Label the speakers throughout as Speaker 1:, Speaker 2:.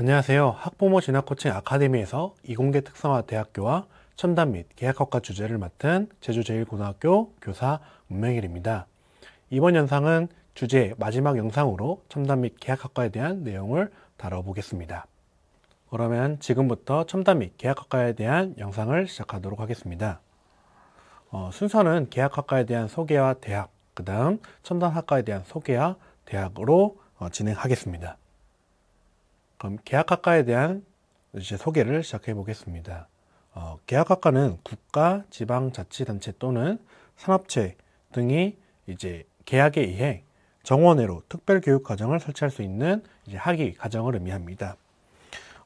Speaker 1: 안녕하세요. 학부모 진학 코칭 아카데미에서 이공계 특성화 대학교와 첨단 및 계약학과 주제를 맡은 제주제일고등학교 교사 문명일입니다. 이번 영상은 주제 마지막 영상으로 첨단 및 계약학과에 대한 내용을 다뤄보겠습니다. 그러면 지금부터 첨단 및 계약학과에 대한 영상을 시작하도록 하겠습니다. 어, 순서는 계약학과에 대한 소개와 대학, 그 다음 첨단학과에 대한 소개와 대학으로 어, 진행하겠습니다. 그럼 계약학과에 대한 이제 소개를 시작해 보겠습니다. 어, 계약학과는 국가, 지방자치단체 또는 산업체 등이 이제 계약에 의해 정원외로 특별교육과정을 설치할 수 있는 이제 학위 과정을 의미합니다.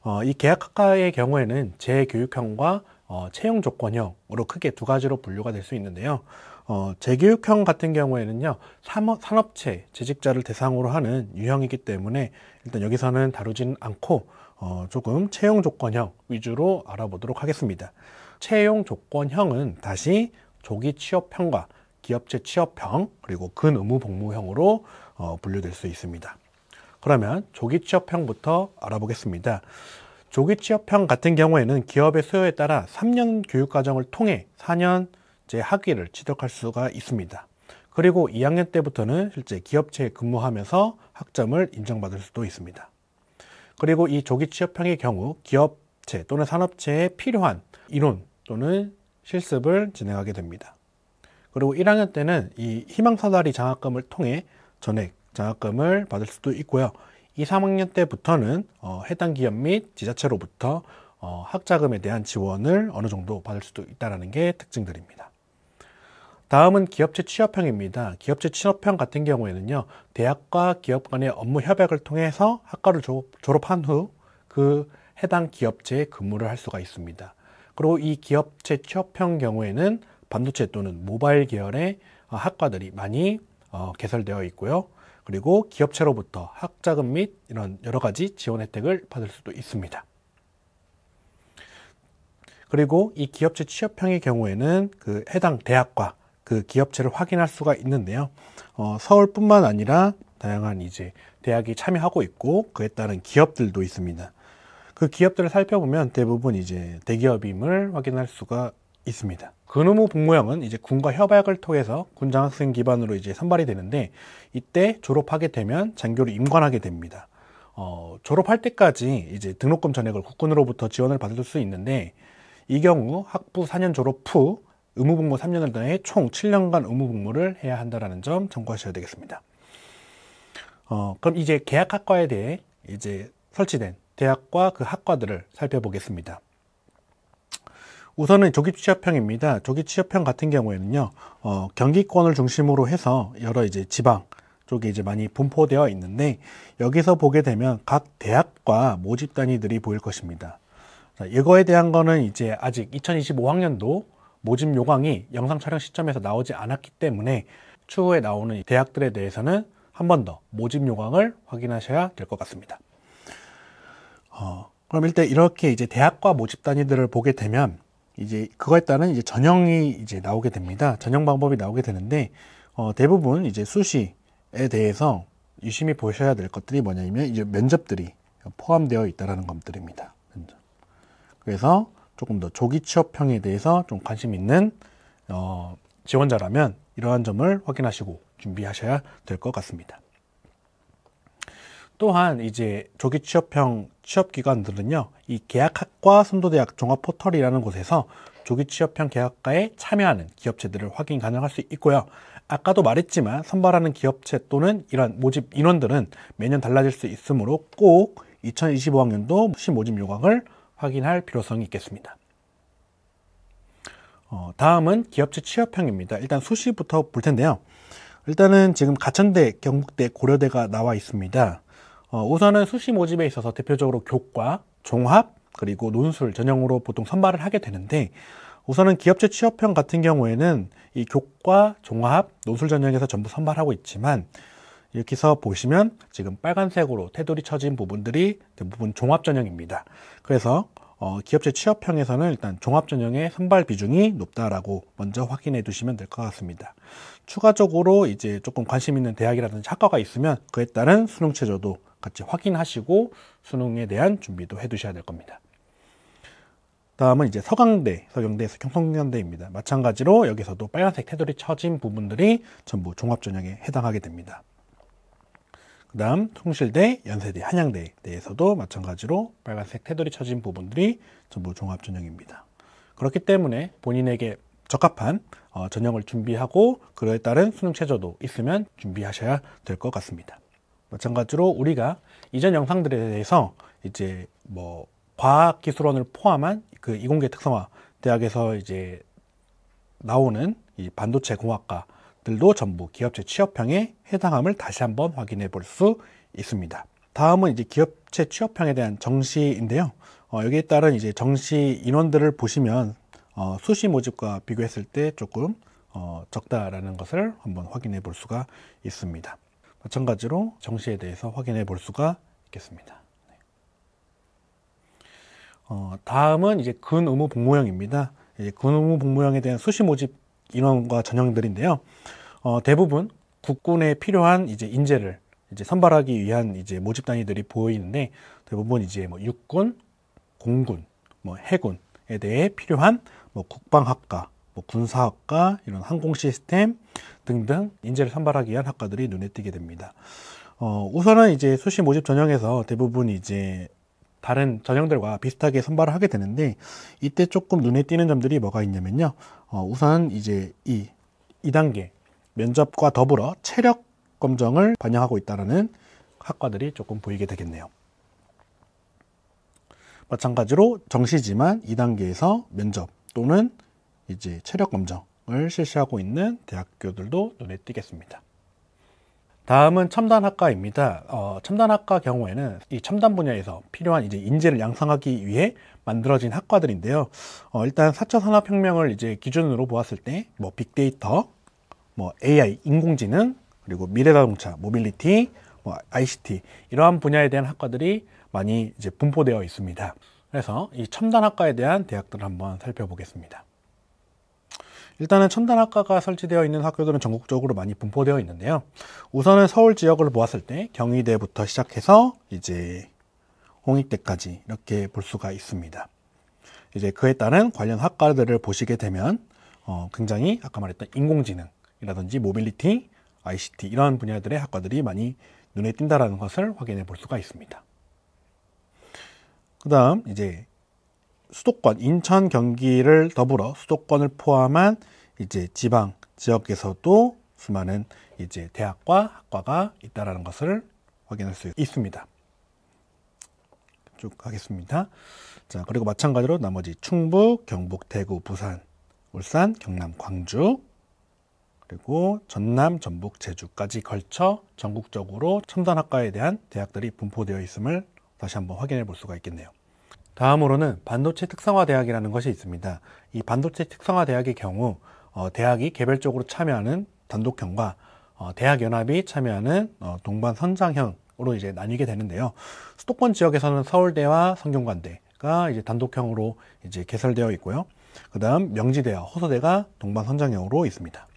Speaker 1: 어, 이 계약학과의 경우에는 재교육형과 어, 채용 조건형으로 크게 두 가지로 분류가 될 수 있는데요. 어, 재교육형 같은 경우에는요 산업, 체 재직자를 대상으로 하는 유형이기 때문에 일단 여기서는 다루지는 않고 어, 조금 채용 조건형 위주로 알아보도록 하겠습니다. 채용 조건형은 다시 조기 취업형과 기업체 취업형 그리고 근의무 복무형으로 어, 분류될 수 있습니다. 그러면 조기 취업형부터 알아보겠습니다. 조기 취업형 같은 경우에는 기업의 수요에 따라 3년 교육과정을 통해 4년 제 학위를 취득할 수가 있습니다. 그리고 2학년 때부터는 실제 기업체에 근무하면서 학점을 인정받을 수도 있습니다. 그리고 이 조기 취업형의 경우 기업체 또는 산업체에 필요한 이론 또는 실습을 진행하게 됩니다. 그리고 1학년 때는 이 희망사다리 장학금을 통해 전액 장학금을 받을 수도 있고요. 2, 3학년 때부터는 어, 해당 기업 및 지자체로부터 어, 학자금에 대한 지원을 어느 정도 받을 수도 있다는 게 특징들입니다. 다음은 기업체 취업형입니다. 기업체 취업형 같은 경우에는요, 대학과 기업 간의 업무 협약을 통해서 학과를 졸업한 후 그 해당 기업체에 근무를 할 수가 있습니다. 그리고 이 기업체 취업형 경우에는 반도체 또는 모바일 계열의 어, 학과들이 많이 어, 개설되어 있고요. 그리고 기업체로부터 학자금 및 이런 여러 가지 지원 혜택을 받을 수도 있습니다. 그리고 이 기업체 취업형의 경우에는 그 해당 대학과 그 기업체를 확인할 수가 있는데요. 어, 서울뿐만 아니라 다양한 이제 대학이 참여하고 있고 그에 따른 기업들도 있습니다. 그 기업들을 살펴보면 대부분 이제 대기업임을 확인할 수가 있습니다. 근무 복무형은 이제 군과 협약을 통해서 군장 학생 기반으로 이제 선발이 되는데 이때 졸업하게 되면 장교로 임관하게 됩니다. 어, 졸업할 때까지 이제 등록금 전액을 국군으로부터 지원을 받을 수 있는데 이 경우 학부 4년 졸업 후 의무복무 3년 단에 총 7년간 의무복무를 해야 한다는점 참고하셔야 되겠습니다. 어, 그럼 이제 계약학과에 대해 이제 설치된 대학과 그 학과들을 살펴보겠습니다. 우선은 조기 취업형입니다. 조기 취업형 같은 경우에는요, 어, 경기권을 중심으로 해서 여러 이제 지방 쪽에 이제 많이 분포되어 있는데, 여기서 보게 되면 각 대학과 모집 단위들이 보일 것입니다. 자, 이거에 대한 거는 이제 아직 2025학년도 모집 요강이 영상 촬영 시점에서 나오지 않았기 때문에 추후에 나오는 대학들에 대해서는 한 번 더 모집 요강을 확인하셔야 될 것 같습니다. 어, 그럼 일단 이렇게 이제 대학과 모집 단위들을 보게 되면 이제 그거에 따른 이제 전형이 이제 나오게 됩니다. 전형 방법이 나오게 되는데 어, 대부분 이제 수시에 대해서 유심히 보셔야 될 것들이 뭐냐면 이제 면접들이 포함되어 있다라는 것들입니다. 그래서 조금 더 조기 취업형에 대해서 좀 관심 있는 어, 지원자라면 이러한 점을 확인하시고 준비하셔야 될 것 같습니다. 또한 이제 조기 취업형 취업기관들은요, 이 계약학과 선도대학 종합 포털이라는 곳에서 조기 취업형 계약과에 참여하는 기업체들을 확인 가능할 수 있고요. 아까도 말했지만 선발하는 기업체 또는 이러 모집 인원들은 매년 달라질 수 있으므로 꼭 2025학년도 신모집 요강을 확인할 필요성이 있겠습니다. 어, 다음은 기업체 취업형입니다. 일단 수시부터 볼 텐데요. 일단은 지금 가천대, 경북대, 고려대가 나와 있습니다. 어, 우선은 수시 모집에 있어서 대표적으로 교과, 종합, 그리고 논술 전형으로 보통 선발을 하게 되는데 우선은 기업체 취업형 같은 경우에는 이 교과, 종합, 논술 전형에서 전부 선발하고 있지만 여기서 보시면 지금 빨간색으로 테두리 쳐진 부분들이 대부분 종합전형입니다. 그래서 어, 기업체 취업형에서는 일단 종합전형의 선발 비중이 높다라고 먼저 확인해 두시면 될 것 같습니다. 추가적으로 이제 조금 관심 있는 대학이라든지 학과가 있으면 그에 따른 수능 체저도 같이 확인하시고 수능에 대한 준비도 해 두셔야 될 겁니다. 다음은 이제 서강대, 서경대에서 경성경대입니다. 마찬가지로 여기서도 빨간색 테두리 쳐진 부분들이 전부 종합전형에 해당하게 됩니다. 그 다음 통실대 연세대, 한양대 대해서도 마찬가지로 빨간색 테두리 쳐진 부분들이 전부 종합전형입니다. 그렇기 때문에 본인에게 적합한 어, 전형을 준비하고 그에 따른 수능 체저도 있으면 준비하셔야 될 것 같습니다. 마찬가지로 우리가 이전 영상들에 대해서 이제 뭐 과학기술원을 포함한 그 이공계 특성화 대학에서 이제 나오는 이 반도체 공학과 것들도 전부 기업체 취업형에 해당함을 다시 한번 확인해 볼 수 있습니다. 다음은 이제 기업체 취업형에 대한 정시인데요. 어, 여기에 따른 이제 정시 인원들을 보시면 어, 수시 모집과 비교했을 때 조금 어, 적다라는 것을 한번 확인해 볼 수가 있습니다. 마찬가지로 정시에 대해서 확인해 볼 수가 있겠습니다. 네. 어, 다음은 이제 근의무 복무형입니다. 이제 예, 근의무 복무형에 대한 수시 모집 인원과 전형들인데요. 어, 대부분 국군에 필요한 이제 인재를 이제 선발하기 위한 이제 모집 단위들이 보이는데 대부분 이제 뭐 육군, 공군, 뭐 해군에 대해 필요한 뭐 국방학과, 뭐 군사학과 이런 항공 시스템 등등 인재를 선발하기 위한 학과들이 눈에 띄게 됩니다. 어, 우선은 이제 수시 모집 전형에서 대부분 이제 다른 전형들과 비슷하게 선발을 하게 되는데 이때 조금 눈에 띄는 점들이 뭐가 있냐면요. 어, 우선 이제 이 2단계 면접과 더불어 체력 검정을 반영하고 있다는 학과들이 조금 보이게 되겠네요. 마찬가지로 정시지만 2단계에서 면접 또는 이제 체력 검정을 실시하고 있는 대학교들도 눈에 띄겠습니다. 다음은 첨단학과입니다. 어, 첨단학과 경우에는 이 첨단 분야에서 필요한 이제 인재를 양성하기 위해 만들어진 학과들인데요. 어, 일단 4차 산업혁명을 이제 기준으로 보았을 때, 뭐 빅데이터, 뭐 AI, 인공지능, 그리고 미래자동차, 모빌리티, 뭐 ICT 이러한 분야에 대한 학과들이 많이 이제 분포되어 있습니다. 그래서 이 첨단학과에 대한 대학들을 한번 살펴보겠습니다. 일단은 첨단학과가 설치되어 있는 학교들은 전국적으로 많이 분포되어 있는데요. 우선은 서울 지역을 보았을 때 경희대부터 시작해서 이제 홍익대까지 이렇게 볼 수가 있습니다. 이제 그에 따른 관련 학과들을 보시게 되면 어, 굉장히 아까 말했던 인공지능이라든지 모빌리티, ICT 이런 분야들의 학과들이 많이 눈에 띈다라는 것을 확인해 볼 수가 있습니다. 그 다음 이제 수도권, 인천, 경기를 더불어 수도권을 포함한 이제 지방 지역에서도 수많은 이제 대학과 학과가 있다라는 것을 확인할 수 있습니다. 쭉 가겠습니다. 자, 그리고 마찬가지로 나머지 충북, 경북, 대구, 부산, 울산, 경남, 광주, 그리고 전남, 전북, 제주까지 걸쳐 전국적으로 첨단학과에 대한 대학들이 분포되어 있음을 다시 한번 확인해 볼 수가 있겠네요. 다음으로는 반도체 특성화 대학이라는 것이 있습니다. 이 반도체 특성화 대학의 경우 어, 대학이 개별적으로 참여하는 단독형과 어, 대학 연합이 참여하는 어, 동반 선장형으로 이제 나뉘게 되는데요. 수도권 지역에서는 서울대와 성균관대가 이제 단독형으로 이제 개설되어 있고요. 그다음 명지대와 호서대가 동반 선장형으로 있습니다.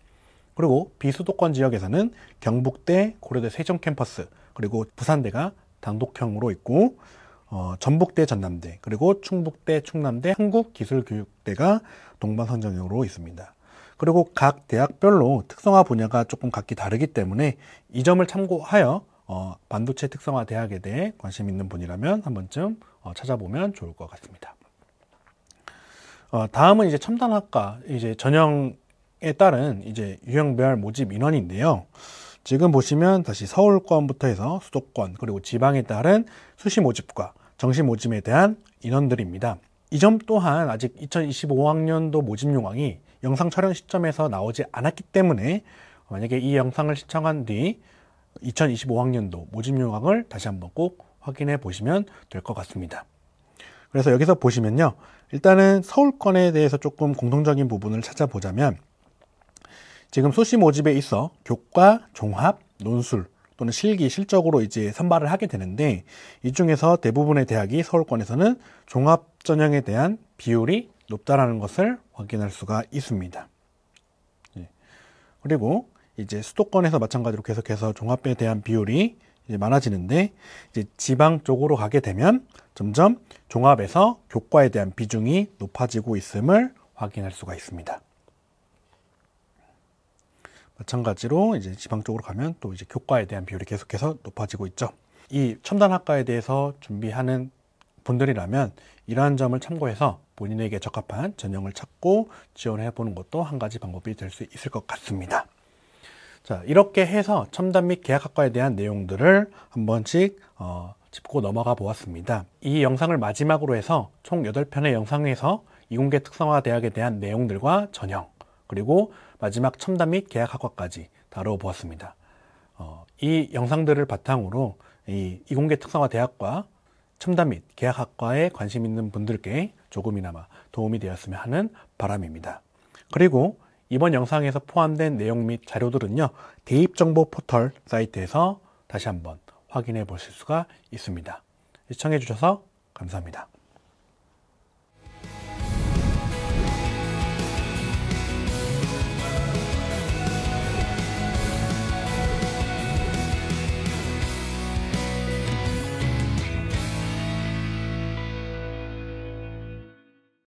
Speaker 1: 그리고 비수도권 지역에서는 경북대, 고려대 세종 캠퍼스, 그리고 부산대가 단독형으로 있고 어, 전북대 전남대 그리고 충북대 충남대 한국기술교육대가 동반선정으로 형 있습니다. 그리고 각 대학별로 특성화 분야가 조금 각기 다르기 때문에 이 점을 참고하여 어, 반도체 특성화 대학에 대해 관심 있는 분이라면 한 번쯤 어, 찾아보면 좋을 것 같습니다. 어, 다음은 이제 첨단학과 이제 전형에 따른 이제 유형별 모집 인원인데요. 지금 보시면 다시 서울권부터 해서 수도권 그리고 지방에 따른 수시 모집과 정시 모집에 대한 인원들입니다. 이 점 또한 아직 2025학년도 모집 용황이 영상 촬영 시점에서 나오지 않았기 때문에 만약에 이 영상을 시청한 뒤 2025학년도 모집 용황을 다시 한번 꼭 확인해 보시면 될 것 같습니다. 그래서 여기서 보시면요. 일단은 서울권에 대해서 조금 공통적인 부분을 찾아보자면 지금 수시 모집에 있어 교과, 종합, 논술, 또는 실기 실적으로 이제 선발을 하게 되는데 이 중에서 대부분의 대학이 서울권에서는 종합 전형에 대한 비율이 높다라는 것을 확인할 수가 있습니다. 예. 그리고 이제 수도권에서 마찬가지로 계속해서 종합에 대한 비율이 이제 많아지는데 이제 지방 쪽으로 가게 되면 점점 종합에서 교과에 대한 비중이 높아지고 있음을 확인할 수가 있습니다. 마찬가지로 이제 지방 쪽으로 가면 또 이제 교과에 대한 비율이 계속해서 높아지고 있죠. 이 첨단 학과에 대해서 준비하는 분들이라면 이러한 점을 참고해서 본인에게 적합한 전형을 찾고 지원해 보는 것도 한 가지 방법이 될 수 있을 것 같습니다. 자, 이렇게 해서 첨단 및 계약학과에 대한 내용들을 한 번씩 어, 짚고 넘어가 보았습니다. 이 영상을 마지막으로 해서 총 8편의 영상에서 이공계 특성화 대학에 대한 내용들과 전형, 그리고 마지막 첨단 및 계약 학과까지 다뤄보았습니다. 어, 이 영상들을 바탕으로 이 이공계 특성화 대학과 첨단 및 계약 학과에 관심 있는 분들께 조금이나마 도움이 되었으면 하는 바람입니다. 그리고 이번 영상에서 포함된 내용 및 자료들은요, 대입정보 포털 사이트에서 다시 한번 확인해 보실 수가 있습니다. 시청해 주셔서 감사합니다.